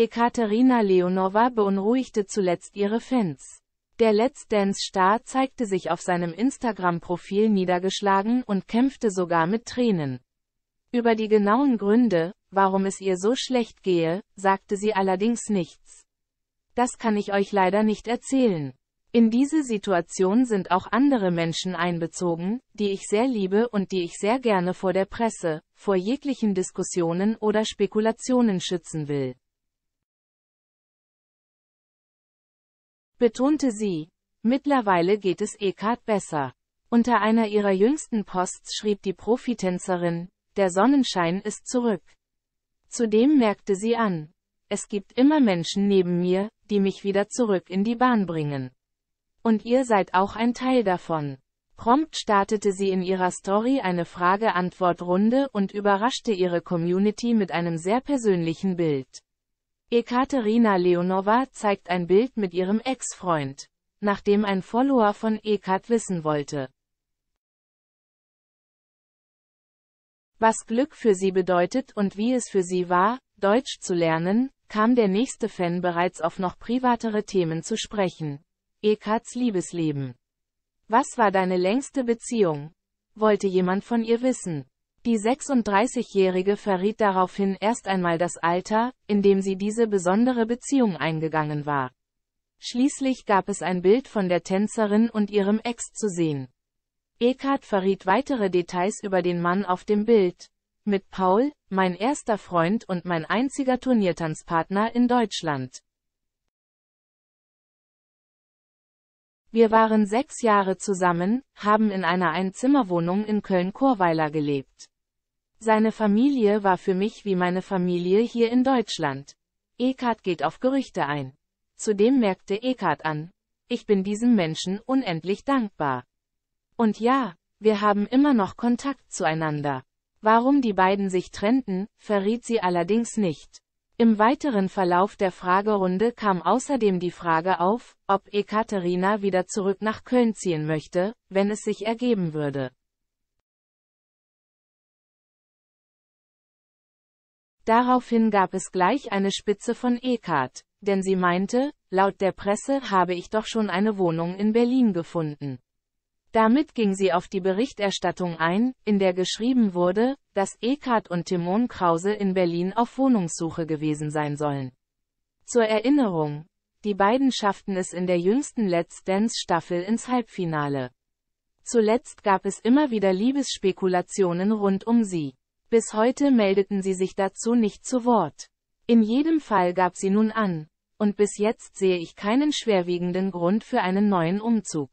Ekaterina Leonova beunruhigte zuletzt ihre Fans. Der Let's Dance-Star zeigte sich auf seinem Instagram-Profil niedergeschlagen und kämpfte sogar mit Tränen. Über die genauen Gründe, warum es ihr so schlecht gehe, sagte sie allerdings nichts. Das kann ich euch leider nicht erzählen. In diese Situation sind auch andere Menschen einbezogen, die ich sehr liebe und die ich sehr gerne vor der Presse, vor jeglichen Diskussionen oder Spekulationen schützen will. betonte sie. Mittlerweile geht es Eckart besser. Unter einer ihrer jüngsten Posts schrieb die Profitänzerin, der Sonnenschein ist zurück. Zudem merkte sie an, es gibt immer Menschen neben mir, die mich wieder zurück in die Bahn bringen. Und ihr seid auch ein Teil davon. Prompt startete sie in ihrer Story eine Frage-Antwort-Runde und überraschte ihre Community mit einem sehr persönlichen Bild. Ekaterina Leonova zeigt ein Bild mit ihrem Ex-Freund, nachdem ein Follower von Ekat wissen wollte, was Glück für sie bedeutet und wie es für sie war, Deutsch zu lernen, kam der nächste Fan bereits auf noch privatere Themen zu sprechen. Ekats Liebesleben. Was war deine längste Beziehung? Wollte jemand von ihr wissen. Die 36-Jährige verriet daraufhin erst einmal das Alter, in dem sie diese besondere Beziehung eingegangen war. Schließlich gab es ein Bild von der Tänzerin und ihrem Ex zu sehen. Eckart verriet weitere Details über den Mann auf dem Bild. Mit Paul, mein erster Freund und mein einziger Turniertanzpartner in Deutschland. Wir waren sechs Jahre zusammen, haben in einer Einzimmerwohnung in Köln-Chorweiler gelebt. Seine Familie war für mich wie meine Familie hier in Deutschland. Eckart geht auf Gerüchte ein. Zudem merkte Eckart an, ich bin diesem Menschen unendlich dankbar. Und ja, wir haben immer noch Kontakt zueinander. Warum die beiden sich trennten, verriet sie allerdings nicht. Im weiteren Verlauf der Fragerunde kam außerdem die Frage auf, ob Ekaterina wieder zurück nach Köln ziehen möchte, wenn es sich ergeben würde. Daraufhin gab es gleich eine Spitze von Ekat, denn sie meinte, laut der Presse habe ich doch schon eine Wohnung in Berlin gefunden. Damit ging sie auf die Berichterstattung ein, in der geschrieben wurde, dass Eckhardt und Timon Krause in Berlin auf Wohnungssuche gewesen sein sollen. Zur Erinnerung, die beiden schafften es in der jüngsten Let's Dance-Staffel ins Halbfinale. Zuletzt gab es immer wieder Liebesspekulationen rund um sie. Bis heute meldeten sie sich dazu nicht zu Wort. In jedem Fall gab sie nun an, und bis jetzt sehe ich keinen schwerwiegenden Grund für einen neuen Umzug.